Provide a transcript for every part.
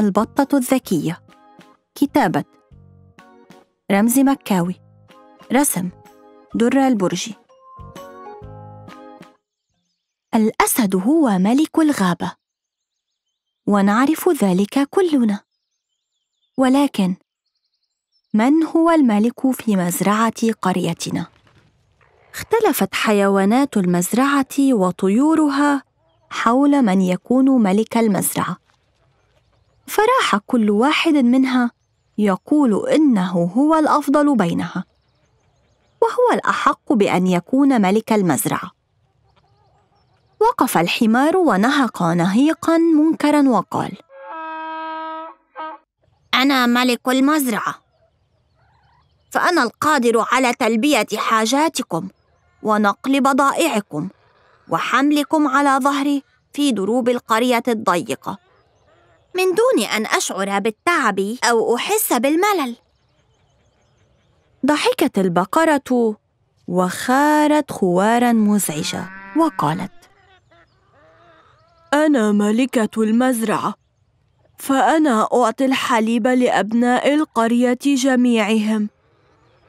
البطة الذكية كتابة رمزي مكاوي رسم درة البرجي الأسد هو ملك الغابة ونعرف ذلك كلنا ولكن من هو الملك في مزرعة قريتنا؟ اختلفت حيوانات المزرعة وطيورها حول من يكون ملك المزرعة فراح كل واحد منها يقول انه هو الافضل بينها وهو الاحق بان يكون ملك المزرعه وقف الحمار ونهق نهيقا منكرا وقال انا ملك المزرعه فانا القادر على تلبيه حاجاتكم ونقل بضائعكم وحملكم على ظهري في دروب القريه الضيقه من دون أن أشعر بالتعب أو أحس بالملل ضحكت البقرة وخارت خوارا مزعجة وقالت أنا ملكة المزرعة فأنا أعطي الحليب لأبناء القرية جميعهم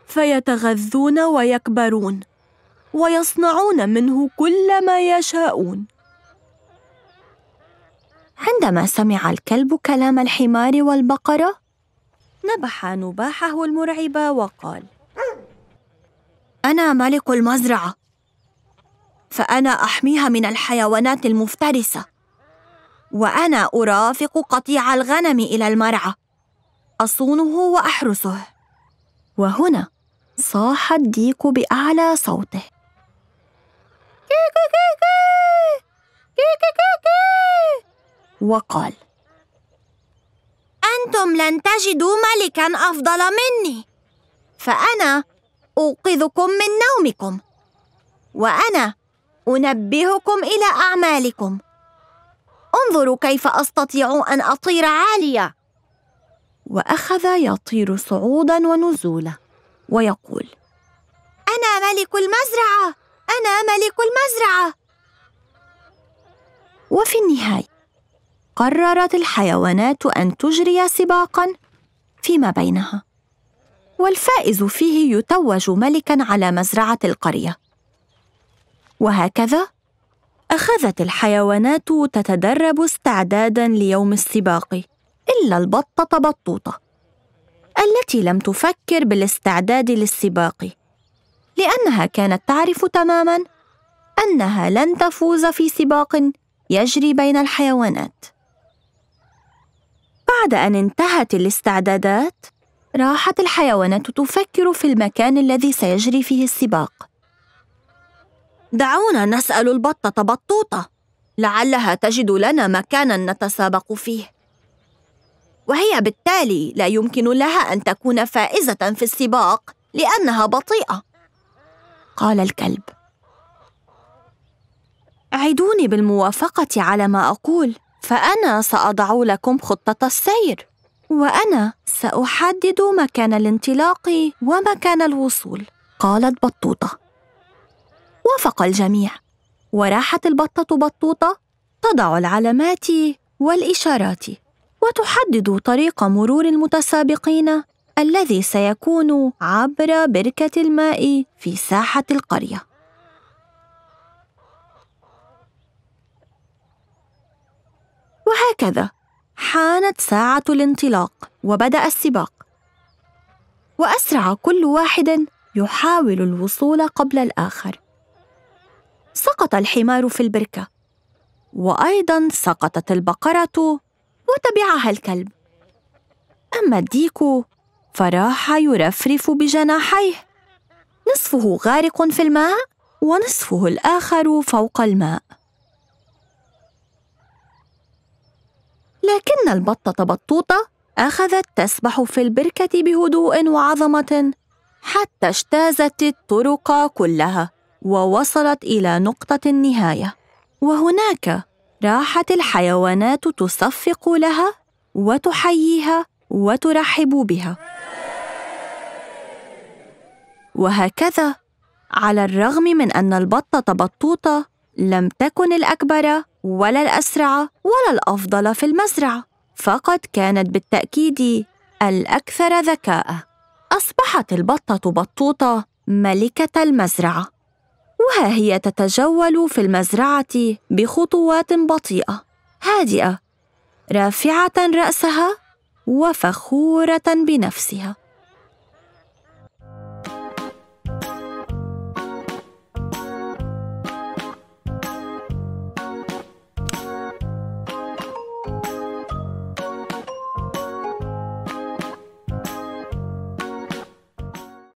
فيتغذون ويكبرون ويصنعون منه كل ما يشاءون عندما سمع الكلب كلام الحمار والبقرة نبح نباحه المرعب وقال أنا ملك المزرعة فأنا أحميها من الحيوانات المفترسة وأنا أرافق قطيع الغنم إلى المرعى أصونه وأحرسه وهنا صاح الديك بأعلى صوته كي كي كي كي وقال أنتم لن تجدوا ملكا أفضل مني فأنا أوقظكم من نومكم وأنا أنبهكم إلى أعمالكم انظروا كيف أستطيع أن أطير عالية وأخذ يطير صعودا ونزولا ويقول أنا ملك المزرعة أنا ملك المزرعة وفي النهاية قررت الحيوانات أن تجري سباقاً فيما بينها والفائز فيه يتوج ملكاً على مزرعة القرية وهكذا أخذت الحيوانات تتدرب استعداداً ليوم السباق إلا البطة بطوطة التي لم تفكر بالاستعداد للسباق لأنها كانت تعرف تماماً أنها لن تفوز في سباق يجري بين الحيوانات بعد أن انتهت الاستعدادات، راحت الحيوانات تفكر في المكان الذي سيجري فيه السباق. دعونا نسأل البطة بطوطة، لعلها تجد لنا مكانا نتسابق فيه. وهي بالتالي لا يمكن لها أن تكون فائزة في السباق لأنها بطيئة. قال الكلب: عدوني بالموافقة على ما أقول. فأنا سأضع لكم خطة السير وأنا سأحدد مكان الانطلاق ومكان الوصول قالت بطوطة وافق الجميع وراحت البطة بطوطة تضع العلامات والإشارات وتحدد طريق مرور المتسابقين الذي سيكون عبر بركة الماء في ساحة القرية وهكذا حانت ساعة الانطلاق وبدأ السباق وأسرع كل واحد يحاول الوصول قبل الآخر سقط الحمار في البركة وأيضا سقطت البقرة وتبعها الكلب أما الديك فراح يرفرف بجناحيه نصفه غارق في الماء ونصفه الآخر فوق الماء لكن البطة بطوطة أخذت تسبح في البركة بهدوء وعظمة حتى اجتازت الطرق كلها ووصلت إلى نقطة النهاية وهناك راحت الحيوانات تصفق لها وتحييها وترحب بها وهكذا على الرغم من أن البطة بطوطة لم تكن الأكبر ولا الأسرع ولا الأفضل في المزرعة فقد كانت بالتأكيد الأكثر ذكاء أصبحت البطة بطوطة ملكة المزرعة وها هي تتجول في المزرعة بخطوات بطيئة هادئة رافعة رأسها وفخورة بنفسها